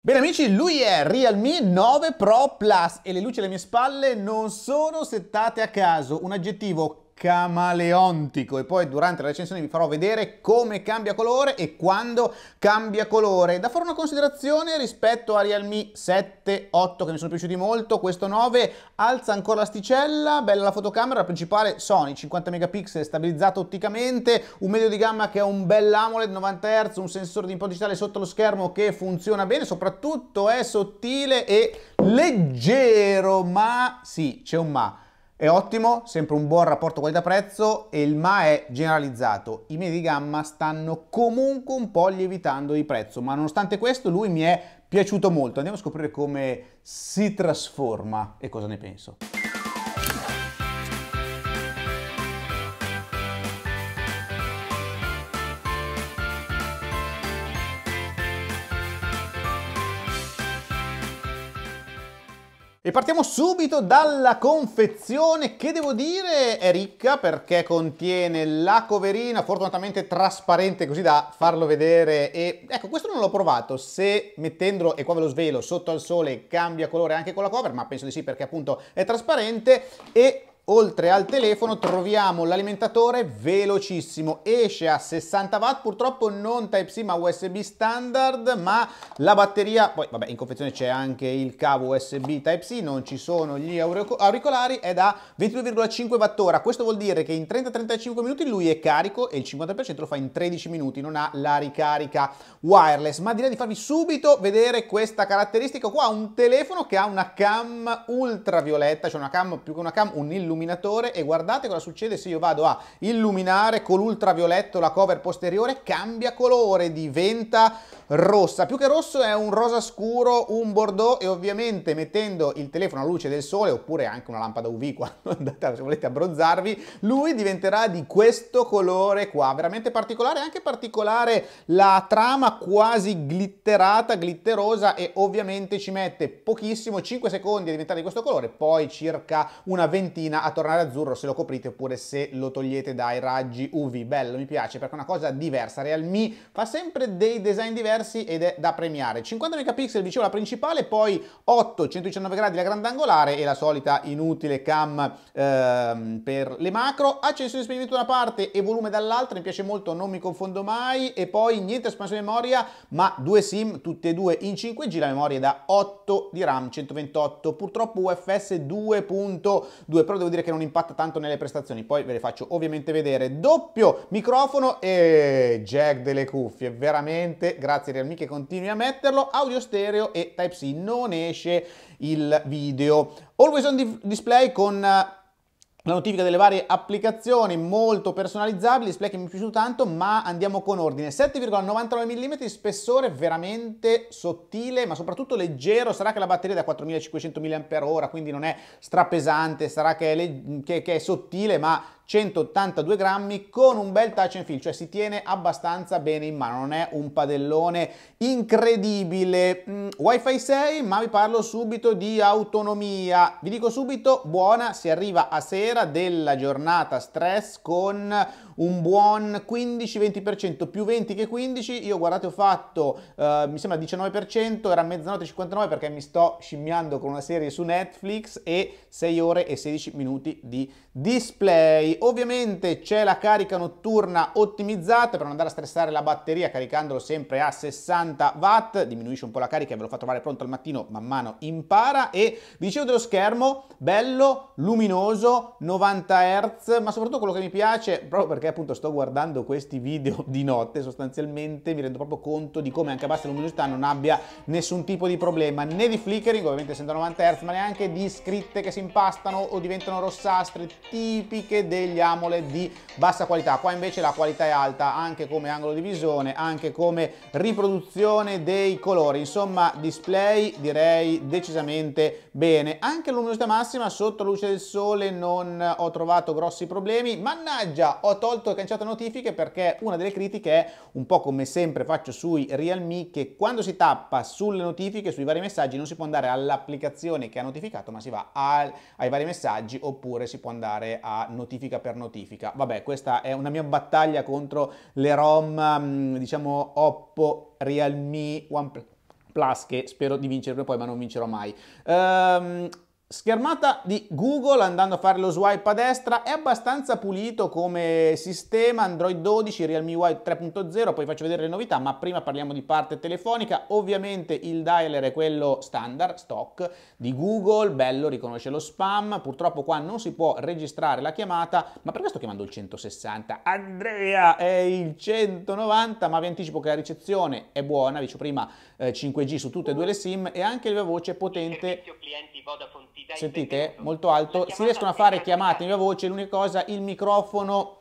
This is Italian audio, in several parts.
Bene amici, lui è Realme 9 Pro Plus e le luci alle mie spalle non sono settate a caso, un aggettivo camaleontico e poi durante la recensione vi farò vedere come cambia colore e quando cambia colore. Da fare una considerazione rispetto a Realme 7, 8 che mi sono piaciuti molto, questo 9 alza ancora l'asticella, bella la fotocamera, la principale Sony 50 megapixel stabilizzato otticamente, un medio di gamma che è un bel AMOLED 90 Hz, un sensore di input digitale sotto lo schermo che funziona bene, soprattutto è sottile e leggero, ma sì, c'è un ma è ottimo, sempre un buon rapporto qualità-prezzo e il MA è generalizzato. I miei di gamma stanno comunque un po' lievitando di prezzo, ma nonostante questo lui mi è piaciuto molto. Andiamo a scoprire come si trasforma e cosa ne penso. E partiamo subito dalla confezione che devo dire è ricca perché contiene la coverina fortunatamente trasparente così da farlo vedere e ecco questo non l'ho provato se mettendolo e qua ve lo svelo sotto al sole cambia colore anche con la cover ma penso di sì perché appunto è trasparente e Oltre al telefono troviamo l'alimentatore velocissimo, esce a 60 watt, purtroppo non Type-C ma USB standard, ma la batteria, poi vabbè in confezione c'è anche il cavo USB Type-C, non ci sono gli auricolari, è da 22,5 watt Wh, questo vuol dire che in 30-35 minuti lui è carico e il 50% lo fa in 13 minuti, non ha la ricarica wireless, ma direi di farvi subito vedere questa caratteristica, qua un telefono che ha una cam ultravioletta, cioè una cam più che una cam, un illuminato illuminatore e guardate cosa succede se io vado a illuminare con l'ultravioletto la cover posteriore, cambia colore, diventa rossa. Più che rosso è un rosa scuro, un bordeaux e ovviamente mettendo il telefono a luce del sole oppure anche una lampada UV quando andate, se volete abbronzarvi, lui diventerà di questo colore qua, veramente particolare, anche particolare la trama quasi glitterata, glitterosa e ovviamente ci mette pochissimo, 5 secondi a diventare di questo colore, poi circa una ventina a a tornare azzurro se lo coprite oppure se lo togliete dai raggi UV. Bello, mi piace perché è una cosa diversa. Realme fa sempre dei design diversi ed è da premiare. 50 megapixel, dicevo la principale, poi 8, 119 gradi la grandangolare e la solita inutile cam ehm, per le macro. Accensione di spegnimento da una parte e volume dall'altra, mi piace molto, non mi confondo mai. E poi niente espansione memoria, ma due SIM, tutte e due in 5G, la memoria è da 8 di RAM, 128. Purtroppo UFS 2.2, però devo dire dire che non impatta tanto nelle prestazioni, poi ve le faccio ovviamente vedere. Doppio microfono e jack delle cuffie, veramente grazie Realme che continui a metterlo, audio stereo e Type-C, non esce il video. Always on display con eh, la notifica delle varie applicazioni molto personalizzabili, display che mi è piaciuto tanto, ma andiamo con ordine. 7,99 mm, spessore veramente sottile, ma soprattutto leggero. Sarà che la batteria è da 4500 mAh, quindi non è strapesante, sarà che è, che, che è sottile, ma 182 grammi con un bel touch and feel, cioè si tiene abbastanza bene in mano, non è un padellone incredibile. Mm, Wi-Fi 6, ma vi parlo subito di autonomia. Vi dico subito, buona, si arriva a sera della giornata stress con un buon 15-20%, più 20 che 15, io guardate ho fatto, eh, mi sembra 19%, era mezzanotte 59 perché mi sto scimmiando con una serie su Netflix e 6 ore e 16 minuti di display. Ovviamente c'è la carica notturna ottimizzata per non andare a stressare la batteria caricandolo sempre a 60 watt, diminuisce un po' la carica, ve lo fa trovare pronto al mattino, man mano impara e dicevo dello schermo, bello, luminoso, 90 Hz, ma soprattutto quello che mi piace, proprio perché perché appunto sto guardando questi video di notte sostanzialmente mi rendo proprio conto di come anche a bassa luminosità non abbia nessun tipo di problema né di flickering ovviamente essendo 90 Hz ma neanche di scritte che si impastano o diventano rossastre tipiche degli AMOLED di bassa qualità qua invece la qualità è alta anche come angolo di visione anche come riproduzione dei colori insomma display direi decisamente bene anche luminosità massima sotto luce del sole non ho trovato grossi problemi mannaggia ho tolto tolto e cancellato notifiche perché una delle critiche è un po' come sempre faccio sui Realme che quando si tappa sulle notifiche, sui vari messaggi, non si può andare all'applicazione che ha notificato, ma si va al, ai vari messaggi oppure si può andare a notifica per notifica. Vabbè, questa è una mia battaglia contro le ROM, mm, diciamo Oppo, Realme, OnePlus che spero di vincere poi ma non vincerò mai. Um, Schermata di Google andando a fare lo swipe a destra è abbastanza pulito come sistema Android 12, Realme Wi 3.0, poi faccio vedere le novità, ma prima parliamo di parte telefonica. Ovviamente il dialer è quello standard, stock di Google, bello, riconosce lo spam. Purtroppo qua non si può registrare la chiamata, ma perché sto chiamando il 160? Andrea è il 190, ma vi anticipo che la ricezione è buona, vi dicevo prima eh, 5G su tutte e due le SIM e anche la voce è potente. Servizio clienti Vodafone Sentite? Molto alto. Si riescono a fare chiamate in viva voce, l'unica cosa, il microfono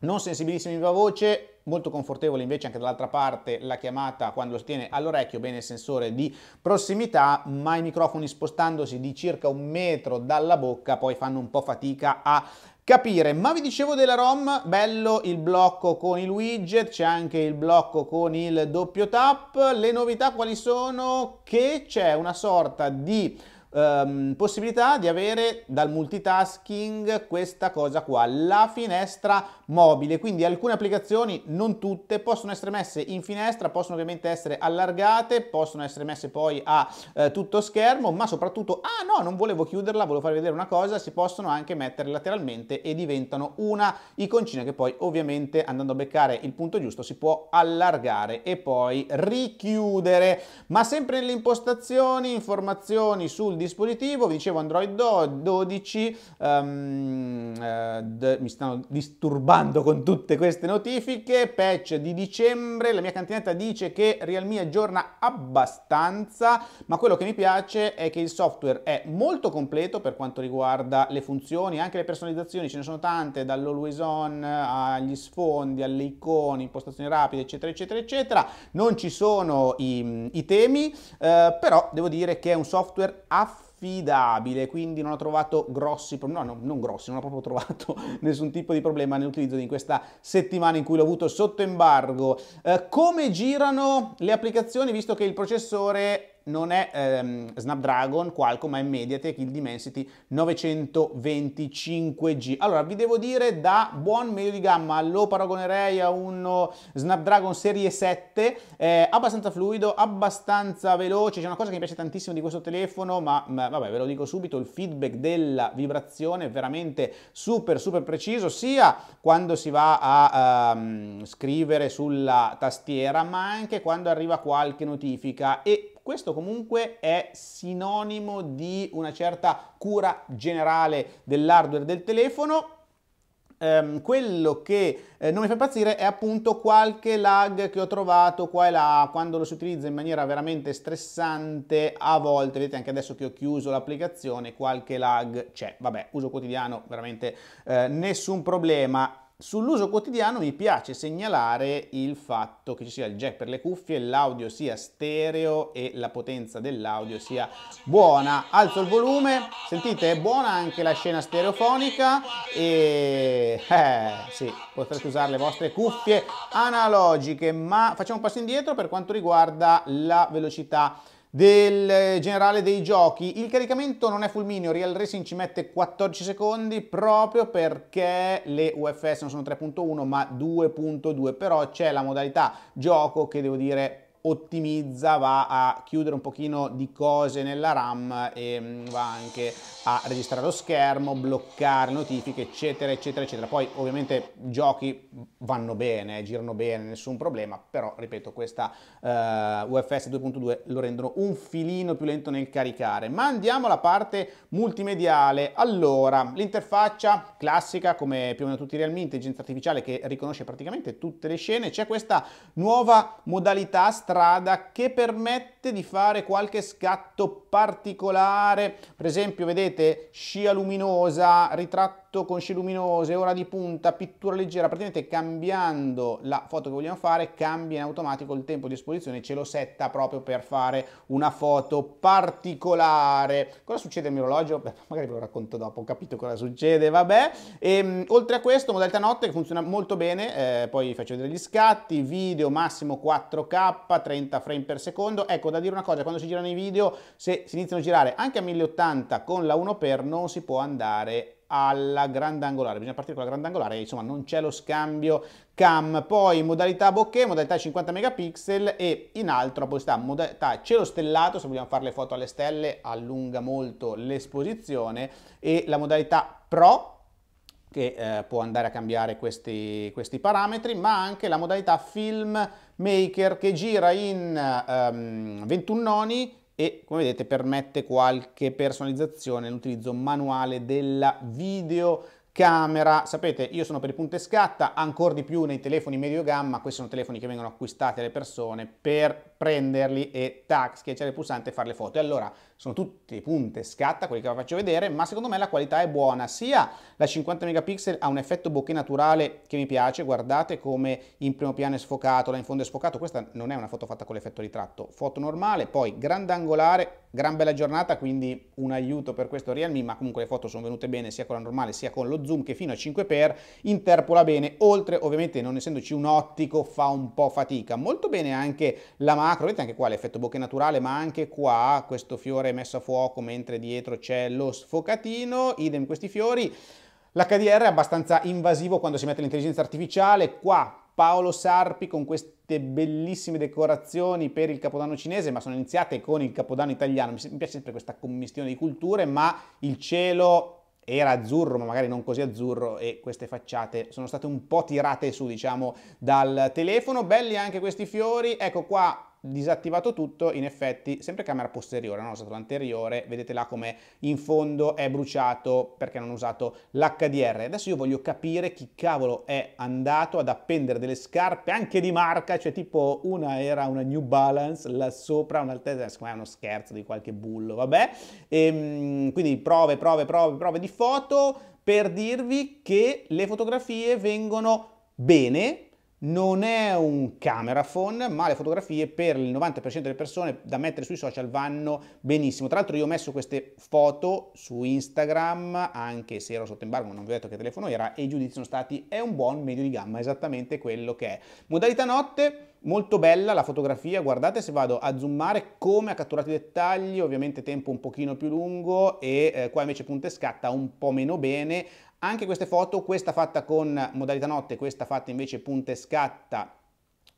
non sensibilissimo in viva voce, molto confortevole invece anche dall'altra parte la chiamata quando si tiene all'orecchio, bene il sensore di prossimità, ma i microfoni spostandosi di circa un metro dalla bocca poi fanno un po' fatica a capire. Ma vi dicevo della ROM, bello il blocco con il widget, c'è anche il blocco con il doppio tap. Le novità quali sono? Che c'è una sorta di ehm, possibilità di avere dal multitasking questa cosa qua, la finestra mobile, quindi alcune applicazioni, non tutte, possono essere messe in finestra, possono ovviamente essere allargate, possono essere messe poi a eh, tutto schermo, ma soprattutto, ah no, non volevo chiuderla, volevo farvi vedere una cosa, si possono anche mettere lateralmente e diventano una iconcina che poi ovviamente andando a beccare il punto giusto si può allargare e poi richiudere, ma sempre nelle impostazioni, informazioni sul dispositivo, vi dicevo Android 12, um, ehm, eh, mi stanno disturbando con tutte queste notifiche, patch di dicembre, la mia cantinetta dice che Realme aggiorna abbastanza, ma quello che mi piace è che il software è molto completo per quanto riguarda le funzioni, anche le personalizzazioni, ce ne sono tante, dall'always on agli sfondi, alle icone, impostazioni rapide, eccetera, eccetera, eccetera. Non ci sono i, i temi, eh, però devo dire che è un software affidabile affidabile, quindi non ho trovato grossi problemi, no, no, non grossi, non ho proprio trovato nessun tipo di problema nell'utilizzo di questa settimana in cui l'ho avuto sotto embargo. Eh, come girano le applicazioni, visto che il processore non è ehm, Snapdragon, Qualcomm, ma è Mediatek, il Dimensity 925G. Allora, vi devo dire, da buon medio di gamma, lo paragonerei a uno Snapdragon Serie 7, eh, abbastanza fluido, abbastanza veloce, c'è una cosa che mi piace tantissimo di questo telefono, ma, ma vabbè, ve lo dico subito, il feedback della vibrazione è veramente super, super preciso, sia quando si va a ehm, scrivere sulla tastiera, ma anche quando arriva qualche notifica e questo comunque è sinonimo di una certa cura generale dell'hardware del telefono Um, quello che eh, non mi fa impazzire è appunto qualche lag che ho trovato qua e là quando lo si utilizza in maniera veramente stressante a volte vedete anche adesso che ho chiuso l'applicazione qualche lag c'è vabbè uso quotidiano veramente eh, nessun problema Sull'uso quotidiano mi piace segnalare il fatto che ci sia il jack per le cuffie, l'audio sia stereo e la potenza dell'audio sia buona. Alzo il volume, sentite è buona anche la scena stereofonica e eh, sì, potrete usare le vostre cuffie analogiche, ma facciamo un passo indietro per quanto riguarda la velocità del generale dei giochi. Il caricamento non è fulmineo, Real Racing ci mette 14 secondi proprio perché le UFS non sono 3.1 ma 2.2, però c'è la modalità gioco che devo dire ottimizza, va a chiudere un pochino di cose nella RAM e mm, va anche a registrare lo schermo, bloccare notifiche, eccetera, eccetera, eccetera. Poi ovviamente giochi vanno bene, girano bene, nessun problema, però ripeto, questa eh, UFS 2.2 lo rendono un filino più lento nel caricare. Ma andiamo alla parte multimediale. Allora, l'interfaccia classica, come più o meno tutti i Realme, intelligenza artificiale che riconosce praticamente tutte le scene, c'è questa nuova modalità stra strada che permette di fare qualche scatto particolare, per esempio vedete scia luminosa, ritratto con scie luminose, ora di punta, pittura leggera, praticamente cambiando la foto che vogliamo fare cambia in automatico il tempo di esposizione, ce lo setta proprio per fare una foto particolare. Cosa succede al mio orologio? Beh, magari ve lo racconto dopo, ho capito cosa succede, vabbè. E, ehm, oltre a questo, modalità notte che funziona molto bene, eh, poi vi faccio vedere gli scatti, video massimo 4K, 30 frame per secondo. Ecco, da dire una cosa, quando si girano i video, se si iniziano a girare anche a 1080 con la 1x non si può andare alla grande angolare, bisogna partire con la grande angolare, insomma non c'è lo scambio cam, poi modalità bokeh, modalità 50 megapixel e in altro la modalità cielo stellato, se vogliamo fare le foto alle stelle allunga molto l'esposizione e la modalità pro che eh, può andare a cambiare questi, questi, parametri, ma anche la modalità film maker che gira in ehm, 21 noni e come vedete permette qualche personalizzazione l'utilizzo manuale della videocamera. sapete io sono per il punto e scatta ancora di più nei telefoni medio gamma questi sono telefoni che vengono acquistati alle persone per prenderli e tac, schiacciare il pulsante e fare le foto. E allora sono tutti punte scatta, quelli che vi faccio vedere, ma secondo me la qualità è buona. Sia la 50 megapixel ha un effetto bokeh naturale che mi piace, guardate come in primo piano è sfocato, là in fondo è sfocato, questa non è una foto fatta con l'effetto ritratto, foto normale, poi grandangolare, gran bella giornata, quindi un aiuto per questo Realme, ma comunque le foto sono venute bene sia con la normale sia con lo zoom che fino a 5x interpola bene, oltre ovviamente non essendoci un ottico fa un po' fatica, molto bene anche la macro, vedete anche qua l'effetto bocche naturale, ma anche qua questo fiore messo a fuoco mentre dietro c'è lo sfocatino, idem questi fiori. L'HDR è abbastanza invasivo quando si mette l'intelligenza artificiale, qua Paolo Sarpi con queste bellissime decorazioni per il Capodanno cinese, ma sono iniziate con il Capodanno italiano, mi piace sempre questa commistione di culture, ma il cielo era azzurro, ma magari non così azzurro, e queste facciate sono state un po' tirate su, diciamo, dal telefono. Belli anche questi fiori, ecco qua disattivato tutto, in effetti, sempre camera posteriore, non ho usato l'anteriore, vedete là come in fondo è bruciato perché non ho usato l'HDR. Adesso io voglio capire chi cavolo è andato ad appendere delle scarpe anche di marca, cioè tipo una era una New Balance, là sopra un'altra, eh, secondo me è uno scherzo di qualche bullo, vabbè. E, ehm, quindi prove, prove, prove, prove di foto per dirvi che le fotografie vengono bene non è un camera phone, ma le fotografie per il 90% delle persone da mettere sui social vanno benissimo. Tra l'altro io ho messo queste foto su Instagram, anche se ero sotto embargo, non vi ho detto che telefono era, e i giudizi sono stati è un buon medio di gamma, esattamente quello che è. Modalità notte, molto bella la fotografia, guardate se vado a zoomare come ha catturato i dettagli, ovviamente tempo un pochino più lungo e eh, qua invece punta e scatta un po' meno bene, anche queste foto, questa fatta con modalità notte, questa fatta invece punta e scatta,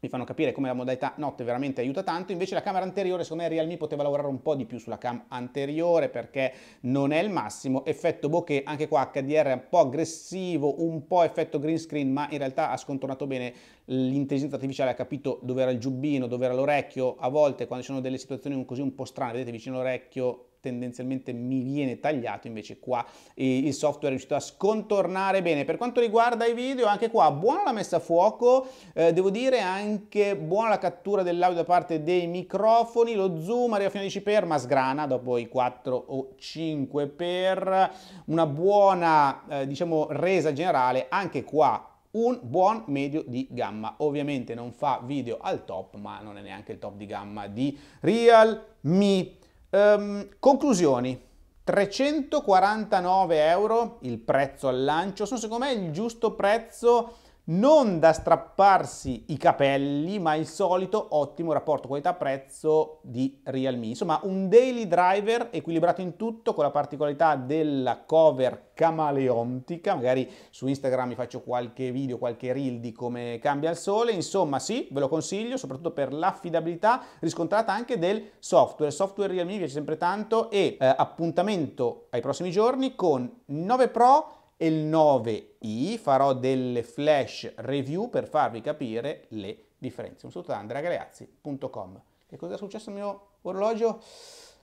mi fanno capire come la modalità notte veramente aiuta tanto, invece la camera anteriore secondo me Realme poteva lavorare un po' di più sulla cam anteriore perché non è il massimo, effetto bokeh anche qua HDR un po' aggressivo, un po' effetto green screen ma in realtà ha scontornato bene l'intelligenza artificiale, ha capito dove era il giubbino, dove era l'orecchio, a volte quando ci sono delle situazioni così un po' strane, vedete vicino all'orecchio tendenzialmente mi viene tagliato, invece qua il software è riuscito a scontornare bene. Per quanto riguarda i video, anche qua buona la messa a fuoco, eh, devo dire anche buona la cattura dell'audio da parte dei microfoni, lo zoom arriva fino a 10x, ma sgrana dopo i 4 o 5x, una buona eh, diciamo resa generale, anche qua un buon medio di gamma. Ovviamente non fa video al top, ma non è neanche il top di gamma di Realme. Um, conclusioni. 349 euro il prezzo al lancio sono secondo me il giusto prezzo non da strapparsi i capelli, ma il solito ottimo rapporto qualità-prezzo di Realme. Insomma, un daily driver equilibrato in tutto con la particolarità della cover camaleontica, magari su Instagram vi faccio qualche video, qualche reel di come cambia il sole, insomma sì, ve lo consiglio, soprattutto per l'affidabilità riscontrata anche del software. Il software Realme mi piace sempre tanto e eh, appuntamento ai prossimi giorni con 9 Pro e il 9i farò delle flash review per farvi capire le differenze. Un saluto da andreagaleazzi.com. Che cosa è successo al mio orologio?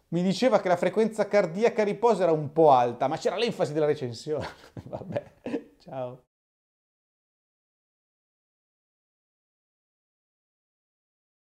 Mi diceva che la frequenza cardiaca a riposo era un po' alta, ma c'era l'enfasi della recensione. Vabbè, ciao.